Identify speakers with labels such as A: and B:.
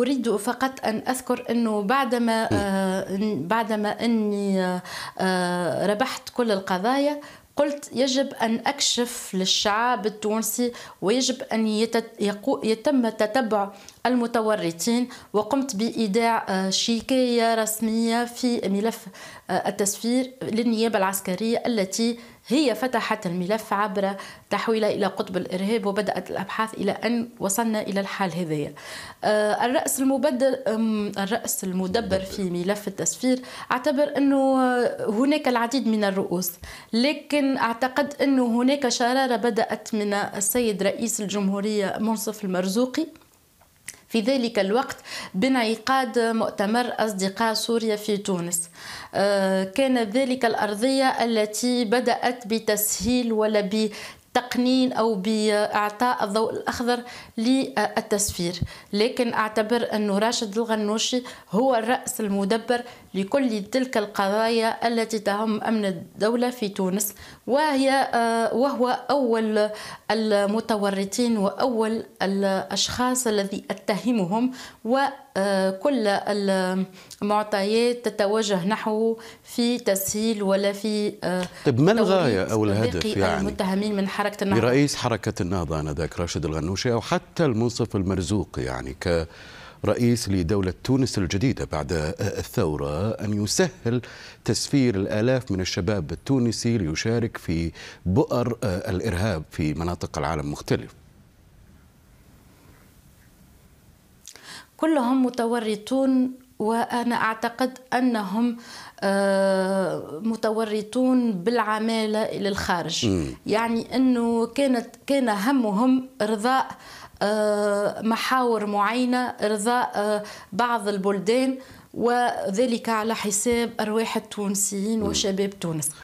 A: أريد فقط أن أذكر أنه بعدما آه، بعدما أني آه، آه، ربحت كل القضايا قلت يجب أن أكشف للشعب التونسي ويجب أن يتم تتبع المتورطين وقمت بإيداع شيكية رسمية في ملف التسفير للنيابة العسكرية التي هي فتحت الملف عبر تحويله إلى قطب الإرهاب وبدأت الأبحاث إلى أن وصلنا إلى الحال هذايا آه، الرأس المبدل الرأس المدبر في ملف التسفير أعتبر أنه هناك العديد من الرؤوس لكن أعتقد أنه هناك شرارة بدأت من السيد رئيس الجمهورية منصف المرزوقي في ذلك الوقت بانعقاد مؤتمر أصدقاء سوريا في تونس آه، كان ذلك الأرضية التي بدأت بتسهيل ولا تقنين او باعطاء الضوء الاخضر للتسفير لكن اعتبر انه راشد الغنوشي هو الراس المدبر لكل تلك القضايا التي تهم امن الدوله في تونس وهي آه، وهو اول المتورطين واول الاشخاص الذي اتهمهم و آه، كل المعطيات تتوجه نحوه في تسهيل ولا في آه،
B: طيب ما الغايه او الهدف يعني
A: المتهمين من حركه النهضه برئيس
B: حركه النهضه انذاك راشد الغنوشي او حتى المنصف المرزوق يعني ك رئيس لدولة تونس الجديدة بعد الثورة أن يسهل تسفير الآلاف من الشباب التونسي ليشارك في بؤر آه، الإرهاب في مناطق العالم مختلف
A: كلهم متورطون وانا اعتقد انهم آه، متورطون بالعماله الى الخارج م. يعني انه كانت كان همهم ارضاء آه، محاور معينه ارضاء آه، بعض البلدان وذلك على حساب ارواح التونسيين وشباب تونس